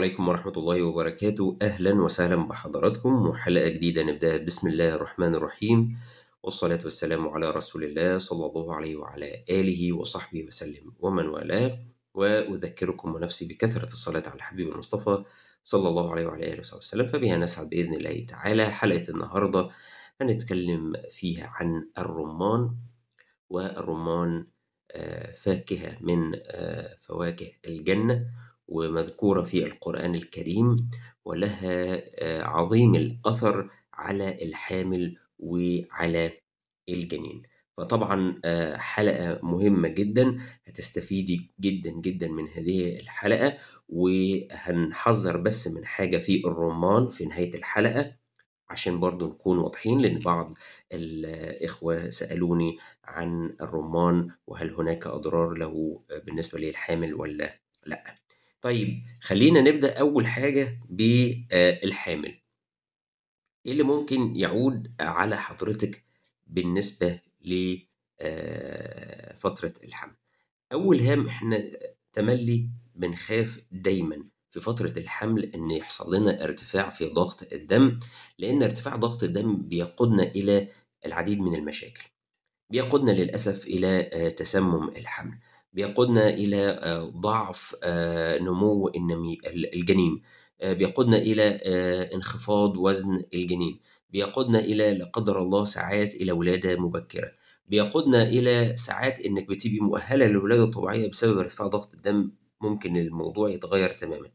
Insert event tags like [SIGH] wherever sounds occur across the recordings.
عليكم ورحمة الله وبركاته أهلا وسهلا بحضراتكم وحلقة جديدة نبدأها بسم الله الرحمن الرحيم والصلاة والسلام على رسول الله صلى الله عليه وعلى آله وصحبه وسلم ومن والاه وأذكركم ونفسي بكثرة الصلاة على الحبيب المصطفى صلى الله عليه وعلى آله وصحبه وسلم فبها نسعد بإذن الله تعالى حلقة النهاردة هنتكلم فيها عن الرمان والرمان آه، فاكهة من آه، فواكه الجنة ومذكورة في القرآن الكريم ولها آه، عظيم الأثر على الحامل وعلى الجنين فطبعا آه، حلقة مهمة جدا هتستفيدي جدا جدا من هذه الحلقة وهنحذر بس من حاجة في الرمان في نهاية الحلقة عشان برضو نكون واضحين لأن بعض الإخوة سألوني عن الرمان وهل هناك أضرار له بالنسبة للحامل ولا لأ طيب خلينا نبدأ أول حاجة بالحامل إيه اللي ممكن يعود على حضرتك بالنسبة لفترة آه، الحمل أول هام إحنا تملي بنخاف دايما في فترة الحمل إن يحصل لنا ارتفاع في ضغط الدم لأن ارتفاع ضغط الدم بيقودنا إلى العديد من المشاكل بيقودنا للأسف إلى آه، تسمم الحمل بيقودنا إلى آه، ضعف آه، نمو الجنين آه، بيقودنا إلى انخفاض وزن الجنين بيقودنا إلى لا قدر الله ساعات إلى ولادة مبكرة بيقودنا إلى ساعات إنك بتبقي مؤهلة للولادة الطبيعية بسبب ارتفاع ضغط الدم ممكن الموضوع يتغير تماما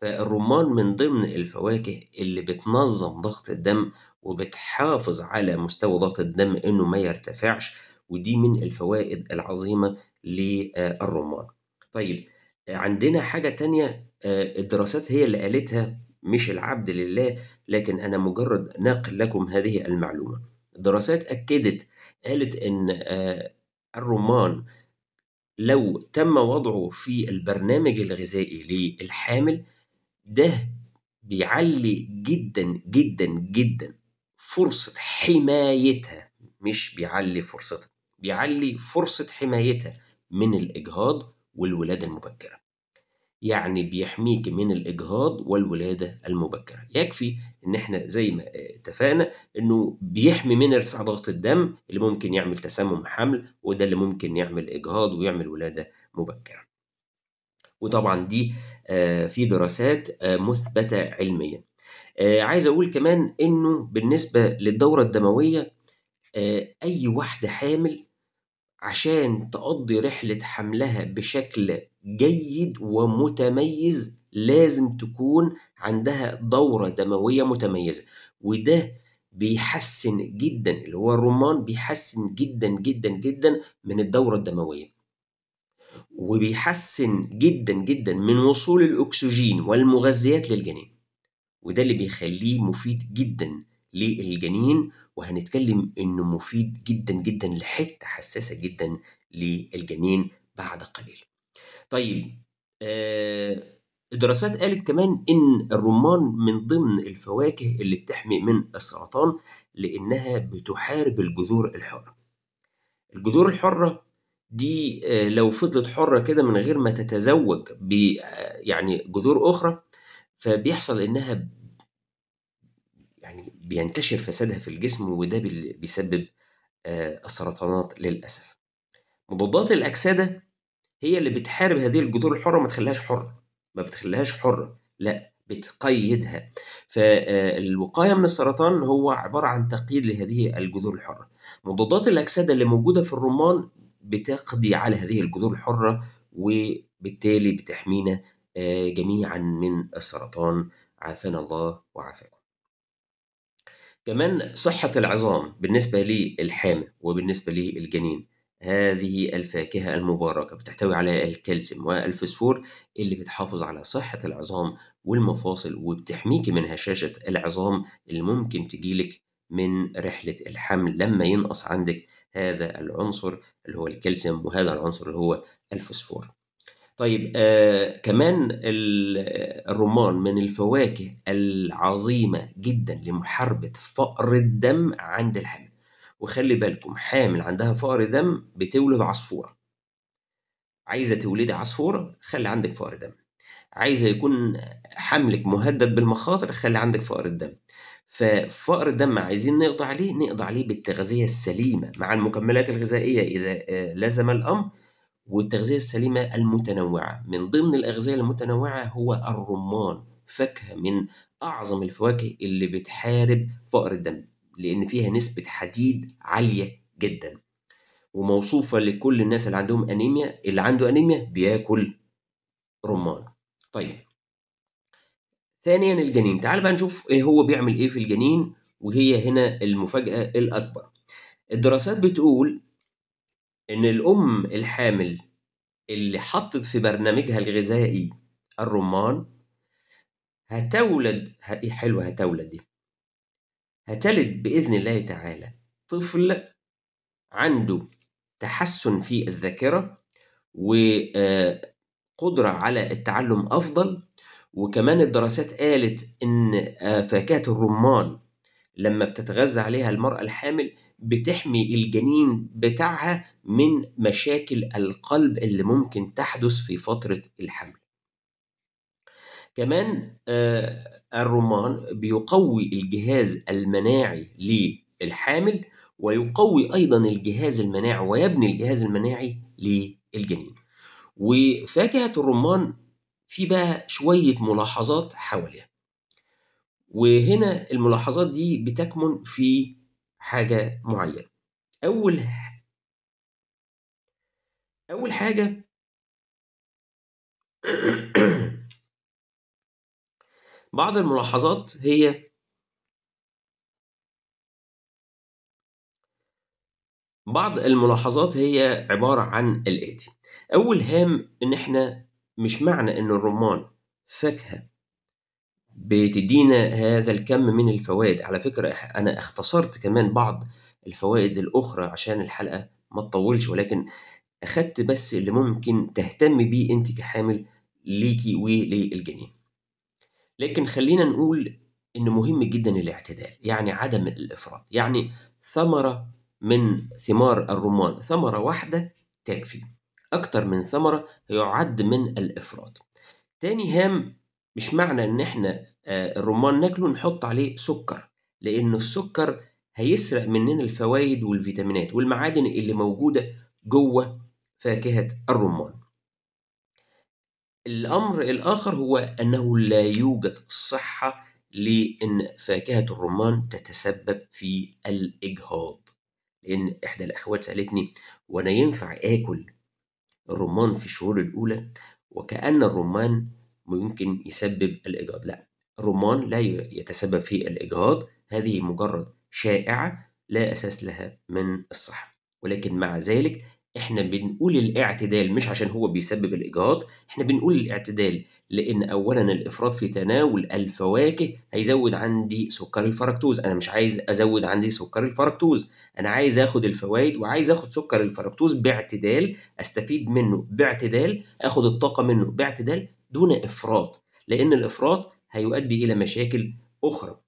فالرمان من ضمن الفواكه اللي بتنظم ضغط الدم وبتحافظ على مستوى ضغط الدم إنه ما يرتفعش ودي من الفوائد العظيمة للرمان. طيب عندنا حاجة تانية الدراسات هي اللي قالتها مش العبد لله لكن أنا مجرد ناقل لكم هذه المعلومة. دراسات أكدت قالت إن آه، الرمان لو تم وضعه في البرنامج الغذائي للحامل ده بيعلي جدا جدا جدا فرصة حمايتها مش بيعلي فرصتها بيعلي فرصة حمايتها من الإجهاض والولادة المبكرة يعني بيحميك من الإجهاض والولادة المبكرة يكفي إن إحنا زي ما آه، اتفقنا إنه بيحمي من ارتفاع ضغط الدم اللي ممكن يعمل تسمم حمل وده اللي ممكن يعمل إجهاض ويعمل ولادة مبكرة وطبعا دي آه، في دراسات آه، مثبتة علميا عايز أقول كمان إنه بالنسبة للدورة الدموية أي واحدة حامل عشان تقضي رحلة حملها بشكل جيد ومتميز لازم تكون عندها دورة دموية متميزة وده بيحسن جدا اللي هو الرمان بيحسن جدا جدا جدا من الدورة الدموية وبيحسن جدا جدا من وصول الأكسجين والمغذيات للجنين وده اللي بيخليه مفيد جدا للجنين وهنتكلم انه مفيد جدا جدا لحته حساسه جدا للجنين بعد قليل. طيب آه الدراسات قالت كمان ان الرمان من ضمن الفواكه اللي بتحمي من السرطان لانها بتحارب الجذور الحره. الجذور الحره دي آه، لو فضلت حرة كده من غير ما تتزوج ب آه، يعني جذور أخرى فبيحصل إنها بينتشر فسادها في الجسم وده بيسبب آه، السرطانات للأسف مضادات الأكسدة هي اللي بتحارب هذه الجذور الحرة ما تخليهاش حرة ما بتخليهاش حرة لا بتقيدها فالوقاية آه، من السرطان هو عبارة عن تقييد لهذه الجذور الحرة مضادات الأكسدة اللي موجودة في الرمان بتقضي على هذه الجذور الحرة وبالتالي بتحمينا آه، جميعا من السرطان عافانا الله وعافاكم كمان صحة العظام بالنسبة للحامة وبالنسبة للجنين هذه الفاكهة المباركة بتحتوي على الكالسيوم والفسفور اللي بتحافظ على صحة العظام والمفاصل وبتحميكي من هشاشة العظام اللي ممكن تجيلك من رحلة الحمل لما ينقص عندك هذا العنصر اللي هو الكالسيوم وهذا العنصر اللي هو الفسفور طيب آه كمان الرمان من الفواكه العظيمة جدا لمحاربة فقر الدم عند الحمل وخلي بالكم حامل عندها فقر دم بتولد عصفورة عايزة تولدي عصفورة خلي عندك فقر دم عايزة يكون حملك مهدد بالمخاطر خلي عندك فقر الدم ففقر الدم عايزين نقضي عليه نقضي عليه بالتغذية السليمة مع المكملات الغذائية إذا آه، لزم الأمر والتغذية السليمة المتنوعة من ضمن الأغذية المتنوعة هو الرمان فاكهة من أعظم الفواكه اللي بتحارب فقر الدم لأن فيها نسبة حديد عالية جدا وموصوفة لكل الناس اللي عندهم أنيميا اللي عنده أنيميا بياكل رمان طيب ثانيا الجنين تعال بقى نشوف إيه هو بيعمل إيه في الجنين وهي هنا المفاجأة الأكبر الدراسات بتقول إن الأم الحامل اللي حطت في برنامجها الغذائي الرمان هتولد إيه، حلوة هتولد دي هتلد بإذن الله تعالى طفل عنده تحسن في الذاكرة وقدرة آه، على التعلم أفضل وكمان الدراسات قالت إن فاكهة الرمان لما بتتغذى عليها المرأة الحامل بتحمي الجنين بتاعها من مشاكل القلب اللي ممكن تحدث في فترة الحمل كمان آه، الرمان بيقوي الجهاز المناعي للحامل ويقوي أيضا الجهاز المناعي ويبني الجهاز المناعي للجنين وفاكهة الرمان في بقى شوية ملاحظات حواليها وهنا الملاحظات دي بتكمن في حاجة معينة أول أول حاجة [COUGHS] بعض الملاحظات هي بعض الملاحظات هي عبارة عن الآتي أول هام إن إحنا مش معنى إن الرمان فاكهة بتدينا هذا الكم من الفوائد على فكرة أنا اختصرت كمان بعض الفوائد الأخرى عشان الحلقة ما تطولش ولكن أخدت بس اللي ممكن تهتم بيه أنت كحامل ليكي وللجنين لكن خلينا نقول إن مهم جدا الاعتدال يعني عدم الإفراط يعني ثمرة من ثمار الرمان ثمرة واحدة تكفي أكتر من ثمرة يعد من الإفراط تاني هام مش معنى ان احنا آه، الرمان ناكله نحط عليه سكر لان السكر هيسرق مننا الفوائد والفيتامينات والمعادن اللي موجوده جوه فاكهه الرمان الامر الاخر هو انه لا يوجد صحه لان فاكهه الرمان تتسبب في الاجهاض لان احدى الاخوات سالتني وانا ينفع اكل الرمان في الشهور الاولى وكأن الرمان ممكن يسبب الإجهاض لا الرمان لا يتسبب في الإجهاض هذه مجرد شائعة لا أساس لها من الصحة ولكن مع ذلك احنا بنقول الاعتدال مش عشان هو بيسبب الإجهاض احنا بنقول الاعتدال لأن أولا الإفراط في تناول الفواكه هيزود عندي سكر الفركتوز أنا مش عايز أزود عندي سكر الفركتوز أنا عايز أخد الفوائد وعايز أخد سكر الفركتوز باعتدال أستفيد منه باعتدال أخد الطاقة منه باعتدال دون إفراط لأن الإفراط هيؤدي إلى مشاكل أخرى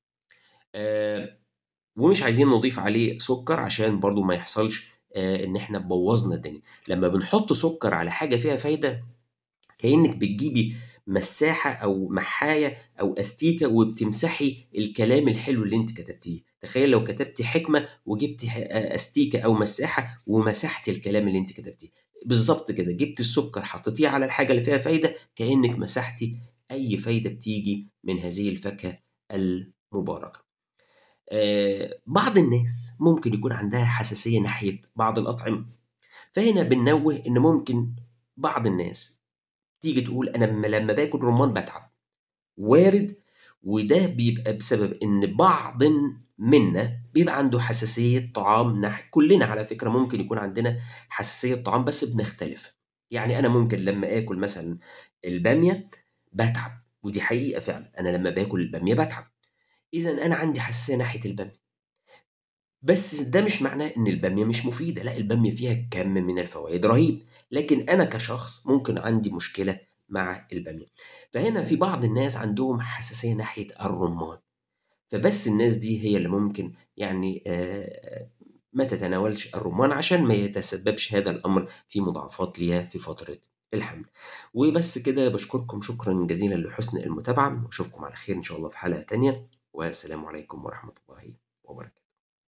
آه ومش عايزين نضيف عليه سكر عشان برضو ما يحصلش آه إن إحنا بوظنا الدنيا لما بنحط سكر على حاجة فيها فايدة كأنك بتجيبي مساحة أو محاية أو أستيكة وبتمسحي الكلام الحلو اللي أنت كتبتيه تخيل لو كتبتي حكمة وجبتي آه، أستيكة أو مساحة ومسحتي الكلام اللي أنت كتبتيه بالظبط كده جبت السكر حطيتيه على الحاجه اللي فيها فايده كانك مسحتي اي فايده بتيجي من هذه الفاكهه المباركه آه، بعض الناس ممكن يكون عندها حساسيه ناحيه بعض الاطعمه فهنا بننوه ان ممكن بعض الناس تيجي تقول انا لما باكل رمان بتعب وارد وده بيبقى بسبب ان بعض منا بيبقى عنده حساسية طعام ناحية كلنا على فكرة ممكن يكون عندنا حساسية طعام بس بنختلف يعني أنا ممكن لما آكل مثلا البامية بتعب ودي حقيقة فعلا أنا لما باكل البامية بتعب إذا أنا عندي حساسية ناحية البامية بس ده مش معناه إن البامية مش مفيدة لا البامية فيها كم من الفوائد رهيب لكن أنا كشخص ممكن عندي مشكلة مع البامية فهنا في بعض الناس عندهم حساسية ناحية الرمان فبس الناس دي هي اللي ممكن يعني آه، ما تتناولش الرمان عشان ما يتسببش هذا الأمر في مضاعفات ليها في فترة الحمل وبس كده بشكركم شكرا جزيلا لحسن المتابعة وأشوفكم على خير إن شاء الله في حلقة تانية والسلام عليكم ورحمة الله وبركاته